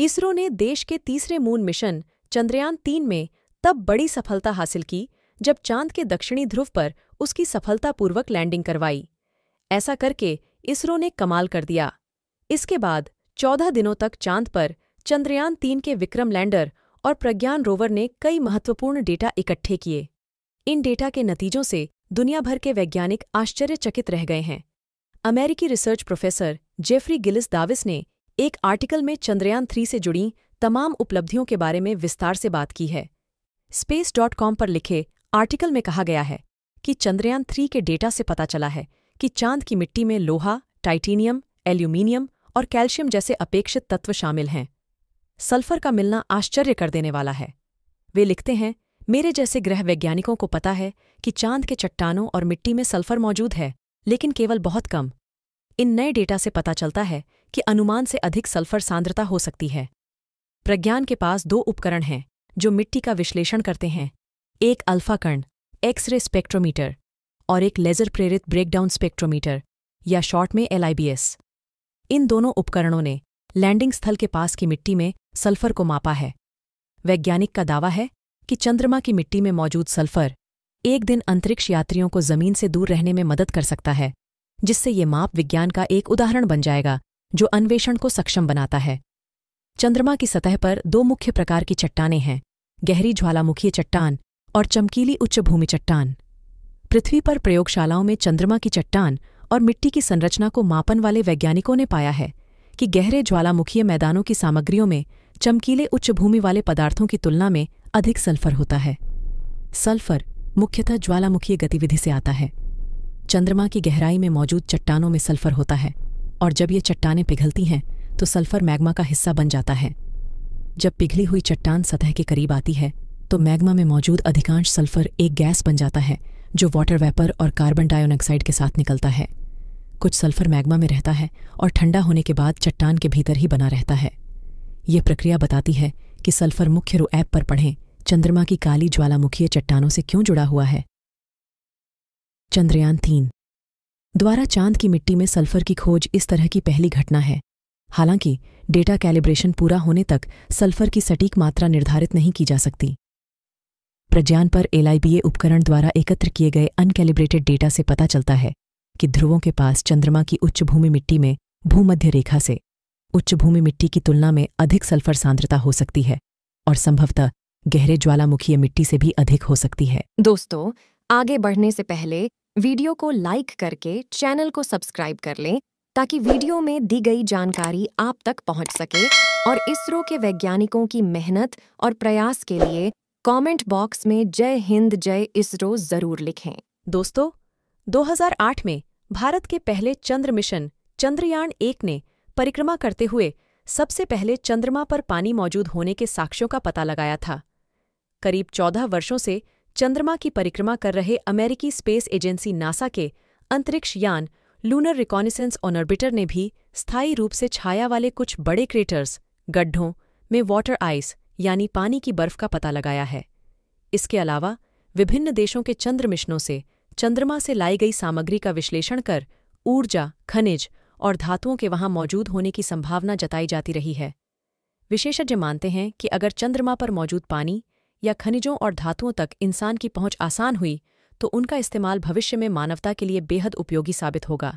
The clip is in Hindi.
इसरो ने देश के तीसरे मून मिशन चंद्रयान तीन में तब बड़ी सफलता हासिल की जब चांद के दक्षिणी ध्रुव पर उसकी सफलतापूर्वक लैंडिंग करवाई ऐसा करके इसरो ने कमाल कर दिया इसके बाद चौदह दिनों तक चांद पर चंद्रयान तीन के विक्रम लैंडर और प्रज्ञान रोवर ने कई महत्वपूर्ण डेटा इकट्ठे किए इन डेटा के नतीजों से दुनिया भर के वैज्ञानिक आश्चर्यचकित रह गए हैं अमेरिकी research professor Jeffrey Gillis Davis ने एक आर्टिकल में चंद्रयान थ्री से जुड़ी तमाम उपलब्धियों के बारे में विस्तार से बात की है स्पेस डॉट कॉम पर लिखे आर्टिकल में कहा गया है कि चंद्रयान थ्री के डेटा से पता चला है कि चांद की मिट्टी में लोहा टाइटेनियम एल्यूमिनियम और कैल्शियम जैसे अपेक्षित तत्व शामिल हैं सल्फर का मिलना आश्चर्य कर देने वाला है वे लिखते हैं मेरे जैसे ग्रह वैज्ञानिकों को पता है कि चांद के चट्टानों और मिट्टी में सल्फर मौजूद है लेकिन केवल बहुत कम इन नए डेटा से पता चलता है कि अनुमान से अधिक सल्फर सांद्रता हो सकती है प्रज्ञान के पास दो उपकरण हैं जो मिट्टी का विश्लेषण करते हैं एक अल्फा कर्ण एक्सरे स्पेक्ट्रोमीटर और एक लेजर प्रेरित ब्रेकडाउन स्पेक्ट्रोमीटर या शॉर्ट में एलआईबीएस इन दोनों उपकरणों ने लैंडिंग स्थल के पास की मिट्टी में सल्फर को मापा है वैज्ञानिक का दावा है कि चंद्रमा की मिट्टी में मौजूद सल्फर एक दिन अंतरिक्ष यात्रियों को जमीन से दूर रहने में मदद कर सकता है जिससे ये माप विज्ञान का एक उदाहरण बन जाएगा जो अन्वेषण को सक्षम बनाता है चंद्रमा की सतह पर दो मुख्य प्रकार की चट्टाने हैं गहरी ज्वालामुखीय चट्टान और चमकीली उच्च भूमि चट्टान पृथ्वी पर प्रयोगशालाओं में चंद्रमा की चट्टान और मिट्टी की संरचना को मापन वाले वैज्ञानिकों ने पाया है कि गहरे ज्वालामुखीय मैदानों की सामग्रियों में चमकीले उच्च भूमि वाले पदार्थों की तुलना में अधिक सल्फर होता है सल्फर मुख्यतः ज्वालामुखीय गतिविधि से आता है चंद्रमा की गहराई में मौजूद चट्टानों में सल्फर होता है और जब ये चट्टानें पिघलती हैं तो सल्फर मैग्मा का हिस्सा बन जाता है जब पिघली हुई चट्टान सतह के करीब आती है तो मैग्मा में मौजूद अधिकांश सल्फर एक गैस बन जाता है जो वाटर वेपर और कार्बन डाइऑक्साइड के साथ निकलता है कुछ सल्फर मैग्मा में रहता है और ठंडा होने के बाद चट्टान के भीतर ही बना रहता है यह प्रक्रिया बताती है कि सल्फर मुख्य रू ऐप पर पढ़ें चंद्रमा की काली ज्वालामुखीय चट्टानों से क्यों जुड़ा हुआ है चंद्रयान तीन द्वारा चांद की मिट्टी में सल्फर की खोज इस तरह की पहली घटना है हालांकि डेटा कैलिब्रेशन पूरा होने तक सल्फर की सटीक मात्रा निर्धारित नहीं की जा सकती प्रज्ञान पर एलआईबीए उपकरण द्वारा एकत्र किए गए अनकैलिब्रेटेड डेटा से पता चलता है कि ध्रुवों के पास चंद्रमा की उच्च भूमि मिट्टी में भूमध्य रेखा से उच्च भूमि मिट्टी की तुलना में अधिक सल्फर सांद्रता हो सकती है और संभवतः गहरे ज्वालामुखीय मिट्टी से भी अधिक हो सकती है दोस्तों आगे बढ़ने से पहले वीडियो को लाइक करके चैनल को सब्सक्राइब कर लें ताकि वीडियो में दी गई जानकारी आप तक पहुंच सके और इसरो के वैज्ञानिकों की मेहनत और प्रयास के लिए कमेंट बॉक्स में जय हिंद जय इसरो जरूर लिखें दोस्तों 2008 में भारत के पहले चंद्र मिशन चंद्रयान एक ने परिक्रमा करते हुए सबसे पहले चंद्रमा पर पानी मौजूद होने के साक्ष्यों का पता लगाया था करीब चौदह वर्षों से चंद्रमा की परिक्रमा कर रहे अमेरिकी स्पेस एजेंसी नासा के अंतरिक्ष यान लूनर रिकॉनिसेंस ऑनर्बिटर ने भी स्थायी रूप से छाया वाले कुछ बड़े क्रेटर्स गड्ढों में वाटर आइस यानी पानी की बर्फ का पता लगाया है इसके अलावा विभिन्न देशों के चंद्र मिशनों से चंद्रमा से लाई गई सामग्री का विश्लेषण कर ऊर्जा खनिज और धातुओं के वहां मौजूद होने की संभावना जताई जाती रही है विशेषज्ञ मानते हैं कि अगर चंद्रमा पर मौजूद पानी या खनिजों और धातुओं तक इंसान की पहुंच आसान हुई तो उनका इस्तेमाल भविष्य में मानवता के लिए बेहद उपयोगी साबित होगा